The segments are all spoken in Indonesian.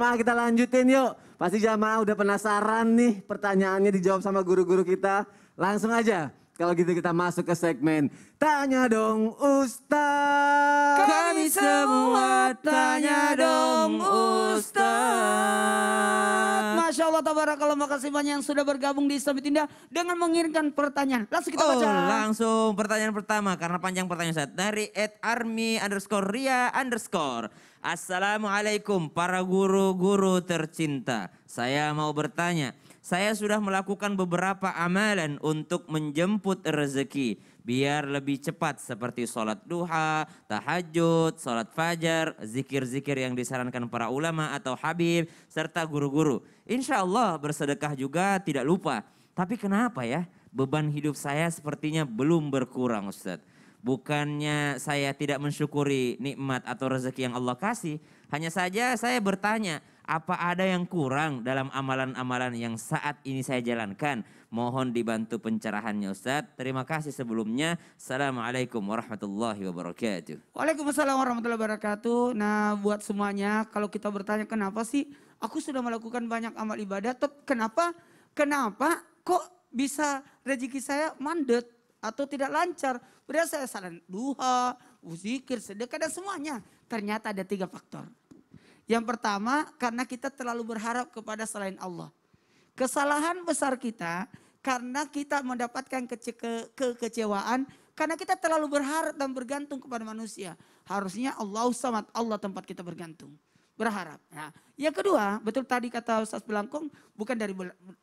Jamaah kita lanjutin yuk. Pasti jamaah udah penasaran nih pertanyaannya dijawab sama guru-guru kita. Langsung aja. Kalau gitu kita masuk ke segmen Tanya dong Ustaz. Kami semua tanya dong Ustaz tabarakallah makasih banyak yang sudah bergabung di Islam Indah dengan mengirimkan pertanyaan. Langsung kita oh, baca. Langsung pertanyaan pertama karena panjang pertanyaan saya. Dari at army underscore ria underscore. Assalamualaikum para guru-guru tercinta. Saya mau bertanya. Saya sudah melakukan beberapa amalan untuk menjemput rezeki. Biar lebih cepat seperti sholat duha, tahajud, sholat fajar, zikir-zikir yang disarankan para ulama atau habib, serta guru-guru. Insya Allah bersedekah juga tidak lupa. Tapi kenapa ya beban hidup saya sepertinya belum berkurang Ustadz. Bukannya saya tidak mensyukuri nikmat atau rezeki yang Allah kasih. Hanya saja saya bertanya, apa ada yang kurang dalam amalan-amalan yang saat ini saya jalankan? Mohon dibantu pencerahannya Ustaz. Terima kasih sebelumnya. Assalamualaikum warahmatullahi wabarakatuh. Waalaikumsalam warahmatullahi wabarakatuh. Nah buat semuanya kalau kita bertanya kenapa sih aku sudah melakukan banyak amal ibadah. Tetap kenapa? Kenapa kok bisa rezeki saya mandet? atau tidak lancar. berarti saya salah duha, uzikir, sedekah dan semuanya. Ternyata ada tiga faktor. Yang pertama, karena kita terlalu berharap kepada selain Allah. Kesalahan besar kita karena kita mendapatkan kece ke kekecewaan karena kita terlalu berharap dan bergantung kepada manusia. Harusnya Allah Samad, Allah tempat kita bergantung. Berharap. Ya yang kedua, betul tadi kata Ustaz Belangkong, bukan dari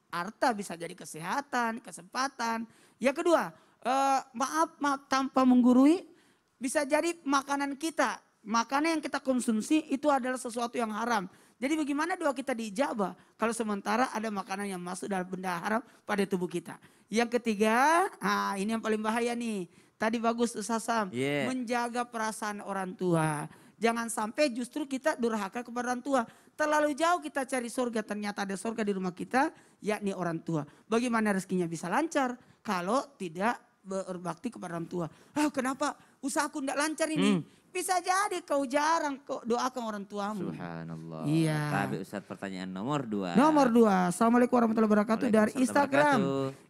harta bisa jadi kesehatan, kesempatan. Yang kedua, eh, maaf, maaf tanpa menggurui, bisa jadi makanan kita makanan yang kita konsumsi itu adalah sesuatu yang haram. Jadi bagaimana doa kita diijabah kalau sementara ada makanan yang masuk dalam benda haram pada tubuh kita. Yang ketiga, ah ini yang paling bahaya nih. Tadi bagus Usasam, yeah. menjaga perasaan orang tua. Jangan sampai justru kita durhaka kepada orang tua. Terlalu jauh kita cari surga, ternyata ada surga di rumah kita, yakni orang tua. Bagaimana rezekinya bisa lancar kalau tidak berbakti kepada orang tua. Ah, kenapa usahaku tidak lancar ini? Hmm. Bisa jadi kau jarang kok doakan orang tuamu. Subhanallah. Iya. Tapi Ustaz pertanyaan nomor dua. Nomor dua. Assalamualaikum warahmatullahi wabarakatuh dari Instagram.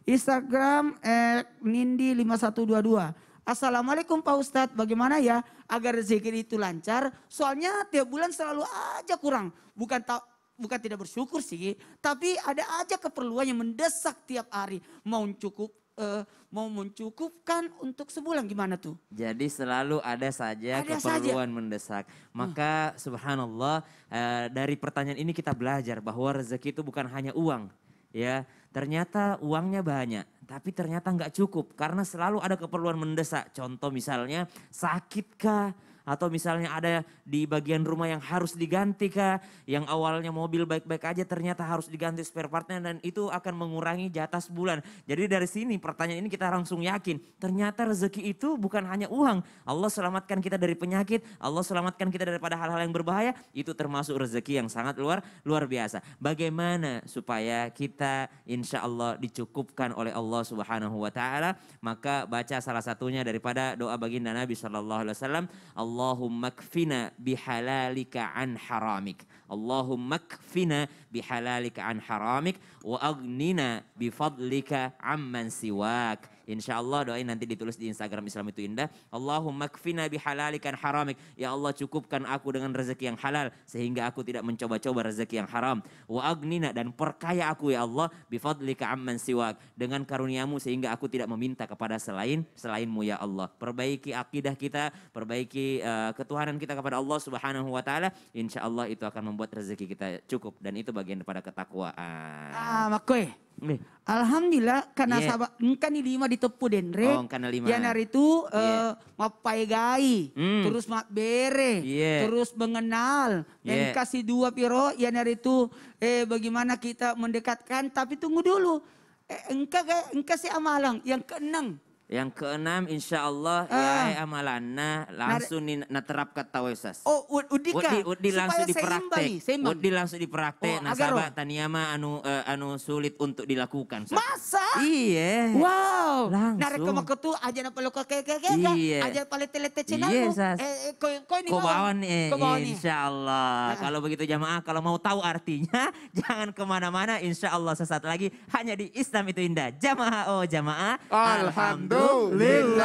Instagram eh, Nindi 5122. Assalamualaikum Pak Ustadz, bagaimana ya agar rezeki itu lancar? Soalnya tiap bulan selalu aja kurang. Bukan tak bukan tidak bersyukur sih, tapi ada aja keperluan yang mendesak tiap hari. Mau cukup uh, mau mencukupkan untuk sebulan gimana tuh? Jadi selalu ada saja ada keperluan saja. mendesak. Maka hmm. subhanallah uh, dari pertanyaan ini kita belajar bahwa rezeki itu bukan hanya uang ya ternyata uangnya banyak tapi ternyata nggak cukup karena selalu ada keperluan mendesak contoh misalnya sakitkah atau misalnya ada di bagian rumah yang harus diganti kah? Yang awalnya mobil baik-baik aja ternyata harus diganti spare partnya dan itu akan mengurangi jatah sebulan. Jadi dari sini pertanyaan ini kita langsung yakin. Ternyata rezeki itu bukan hanya uang. Allah selamatkan kita dari penyakit. Allah selamatkan kita daripada hal-hal yang berbahaya. Itu termasuk rezeki yang sangat luar luar biasa. Bagaimana supaya kita insya Allah dicukupkan oleh Allah subhanahu wa ta'ala. Maka baca salah satunya daripada doa baginda Nabi Shallallahu Alaihi Wasallam. Allah اللهم اكفنا بحلالك عن حرامك اللهم اكفنا بحلالك عن حرامك واغننا بفضلك عمن سواك Insya Allah doain nanti ditulis di Instagram Islam itu indah. Allahumma kfina bihalalikan haramik. Ya Allah cukupkan aku dengan rezeki yang halal sehingga aku tidak mencoba-coba rezeki yang haram. Wa agnina dan perkaya aku ya Allah bifadlika amman siwak. Dengan karuniamu sehingga aku tidak meminta kepada selain selainmu ya Allah. Perbaiki akidah kita, perbaiki uh, ketuhanan kita kepada Allah Subhanahu wa taala. Insya Allah itu akan membuat rezeki kita cukup dan itu bagian daripada ketakwaan. Ah, makoi. Nih. Alhamdulillah karena yeah. sahabat engkan di lima ditepu denre. Oh, karena lima. hari itu yeah. Iya. uh, mapai gai, mm. terus mak bere, yeah. terus mengenal. Yeah. Dan iya. kasih dua piro hari itu eh bagaimana kita mendekatkan tapi tunggu dulu. Eh, engka engka si amalang yang keenang. Yang keenam insya Allah uh, ah. ya amalanna langsung nar- naterap ke tawisas. Oh, udika. Udi, udi langsung dipraktek. Seimbang. Udi langsung dipraktek. Oh, nah, sabak taniyama anu uh, anu sulit untuk dilakukan. So. Masa? Iya. Wow. Langsung. Narek ke makutu aja na peluk ke ke ke. Iya. Aja pali tele te cenang. Iya, sas. Eh, ko ko ni ko eh. Insya Allah. Ah. Kalau begitu jamaah kalau mau tahu artinya jangan kemana-mana. Insya Allah sesaat lagi hanya di Islam itu indah. Jamaah oh jamaah. Alhamdulillah. Leu,